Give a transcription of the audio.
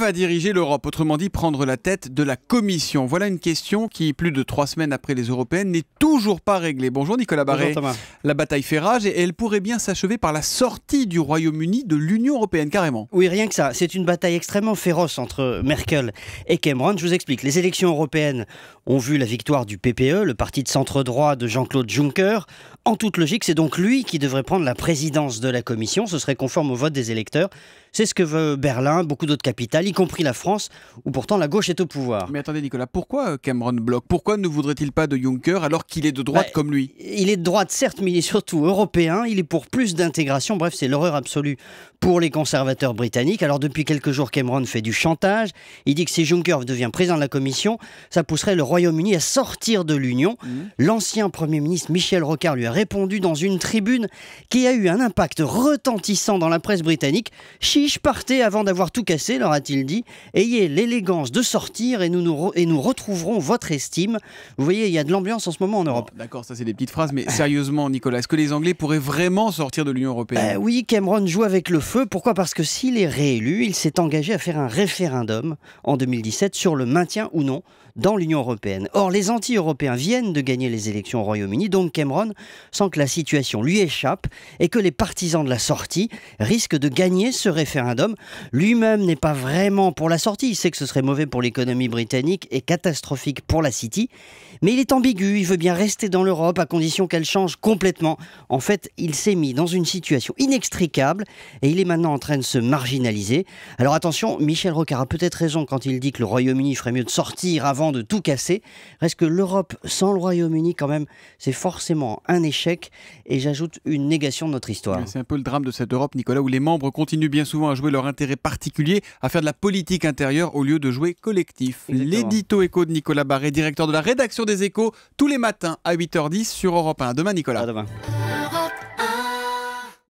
va diriger l'Europe Autrement dit, prendre la tête de la Commission. Voilà une question qui, plus de trois semaines après les européennes, n'est toujours pas réglée. Bonjour Nicolas Barré. la bataille fait rage et elle pourrait bien s'achever par la sortie du Royaume-Uni de l'Union européenne, carrément. Oui, rien que ça. C'est une bataille extrêmement féroce entre Merkel et Cameron. Je vous explique. Les élections européennes ont vu la victoire du PPE, le parti de centre-droit de Jean-Claude Juncker. En toute logique, c'est donc lui qui devrait prendre la présidence de la Commission. Ce serait conforme au vote des électeurs. C'est ce que veut Berlin, beaucoup d'autres capitales, y compris la France, où pourtant la gauche est au pouvoir. Mais attendez Nicolas, pourquoi euh, Cameron bloque Pourquoi ne voudrait-il pas de Juncker alors qu'il est de droite bah, comme lui Il est de droite certes, mais il est surtout européen, il est pour plus d'intégration, bref c'est l'horreur absolue pour les conservateurs britanniques. Alors depuis quelques jours Cameron fait du chantage, il dit que si Juncker devient président de la Commission, ça pousserait le Royaume-Uni à sortir de l'Union. Mmh. L'ancien Premier ministre Michel Rocard lui a répondu dans une tribune qui a eu un impact retentissant dans la presse britannique. Chiche, partez avant d'avoir tout cassé, leur a-t-il dit. Ayez l'élégance de sortir et nous, nous, et nous retrouverons votre estime. Vous voyez, il y a de l'ambiance en ce moment en Europe. D'accord, ça c'est des petites phrases, mais sérieusement, Nicolas, est-ce que les Anglais pourraient vraiment sortir de l'Union Européenne ben Oui, Cameron joue avec le feu. Pourquoi Parce que s'il est réélu, il s'est engagé à faire un référendum en 2017 sur le maintien ou non dans l'Union Européenne. Or, les anti-européens viennent de gagner les élections au Royaume-Uni, donc Cameron sent que la situation lui échappe et que les partisans de la sortie risquent de gagner ce référendum référendum. Lui-même n'est pas vraiment pour la sortie, il sait que ce serait mauvais pour l'économie britannique et catastrophique pour la City, mais il est ambigu, il veut bien rester dans l'Europe à condition qu'elle change complètement. En fait, il s'est mis dans une situation inextricable et il est maintenant en train de se marginaliser. Alors attention, Michel Rocard a peut-être raison quand il dit que le Royaume-Uni ferait mieux de sortir avant de tout casser. Reste que l'Europe sans le Royaume-Uni, quand même, c'est forcément un échec et j'ajoute une négation de notre histoire. C'est un peu le drame de cette Europe, Nicolas, où les membres continuent bien souvent à jouer leur intérêt particulier, à faire de la politique intérieure au lieu de jouer collectif. L'édito écho de Nicolas Barré, directeur de la rédaction des échos, tous les matins à 8h10 sur Europe 1. demain Nicolas. demain.